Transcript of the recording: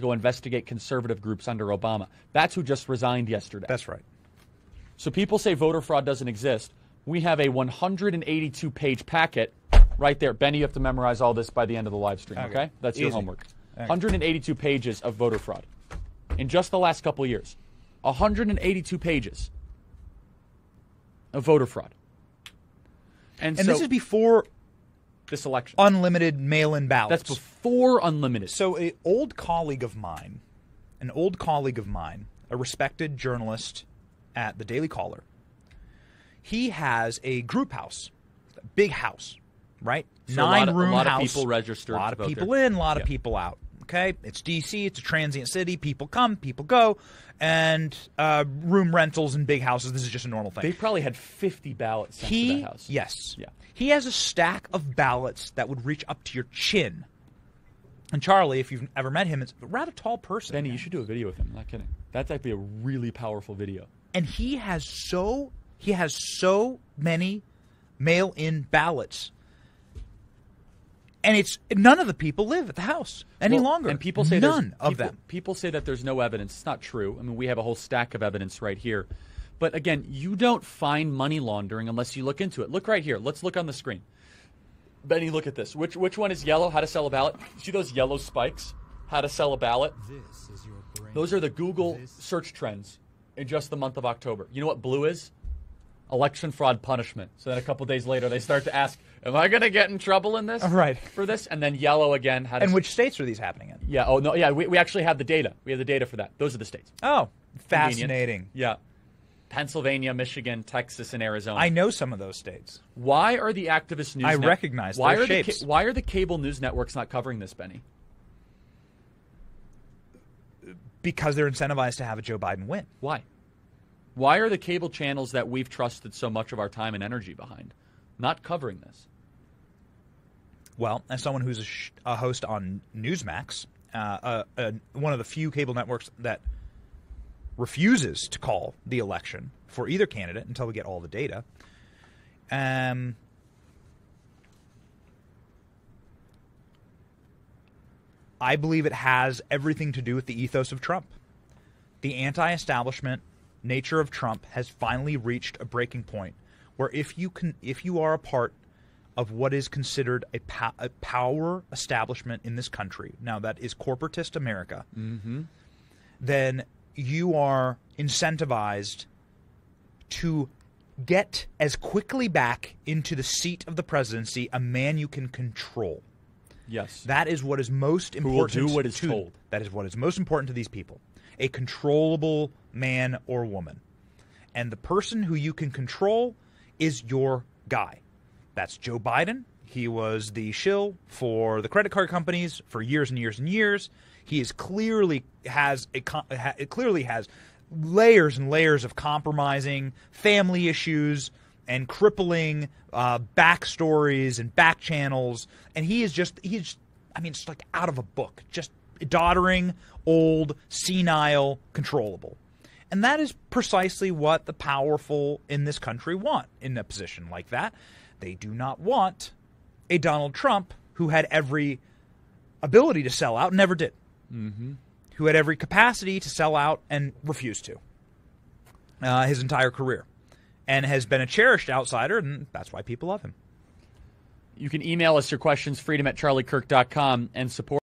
to go investigate conservative groups under Obama. That's who just resigned yesterday. That's right. So people say voter fraud doesn't exist. We have a 182 page packet right there. Benny, you have to memorize all this by the end of the live stream, okay? okay? That's Easy. your homework. 182 pages of voter fraud in just the last couple years. 182 pages of voter fraud. And, and so, this is before this election. Unlimited mail-in ballots. That's before unlimited. So, an old colleague of mine, an old colleague of mine, a respected journalist at the Daily Caller, he has a group house, a big house, right? So Nine a lot of, a lot house. of people registered. A lot of people there. in, a lot yeah. of people out. Okay, it's DC. It's a transient city. People come, people go, and uh, room rentals and big houses. This is just a normal thing. They probably had fifty ballots. in that house. yes, yeah. He has a stack of ballots that would reach up to your chin. And Charlie, if you've ever met him, is a rather tall person. Benny, man. you should do a video with him. I'm not kidding. That'd be a really powerful video. And he has so he has so many mail-in ballots and it's none of the people live at the house any well, longer. And people say none of people, them. People say that there's no evidence. It's not true. I mean, we have a whole stack of evidence right here. But again, you don't find money laundering unless you look into it. Look right here. Let's look on the screen. Benny, look at this. Which which one is yellow? How to sell a ballot? See those yellow spikes? How to sell a ballot? Those are the Google this. search trends in just the month of October. You know what blue is? Election fraud punishment. So then a couple days later, they start to ask am I gonna get in trouble in this? Right. For this, and then yellow again. How and which states are these happening in? Yeah. Oh no. Yeah. We, we actually have the data. We have the data for that. Those are the states. Oh, fascinating. Yeah. Pennsylvania, Michigan, Texas, and Arizona. I know some of those states. Why are the activist news? I ne- recognize why are shapes. The ca- why are the cable news networks not covering this, Benny? Because they're incentivized to have a Joe Biden win. Why? Why are the cable channels that we've trusted so much of our time and energy behind? not covering this? Well, as someone who's a, sh- a host on Newsmax, uh, uh, uh, one of the few cable networks that refuses to call the election for either candidate until we get all the data. Um, I believe it has everything to do with the ethos of Trump. The anti establishment nature of Trump has finally reached a breaking point where if you can, if you are a part of what is considered a, po- a power establishment in this country, now that is corporatist America, mm-hmm. then you are incentivized to get as quickly back into the seat of the presidency a man you can control. Yes. That is what is most important. Who will do what is to, told. That is what is most important to these people. A controllable man or woman. And the person who you can control is your guy. That's Joe Biden. He was the shill for the credit card companies for years and years and years. He is clearly has a it clearly has layers and layers of compromising family issues and crippling uh, backstories and back channels. And he is just he's I mean, it's like out of a book, just doddering, old, senile, controllable. And that is precisely what the powerful in this country want in a position like that. They do not want a Donald Trump who had every ability to sell out, never did, mm-hmm. who had every capacity to sell out and refused to uh, his entire career, and has been a cherished outsider, and that's why people love him. You can email us your questions, freedom at charliekirk.com, and support.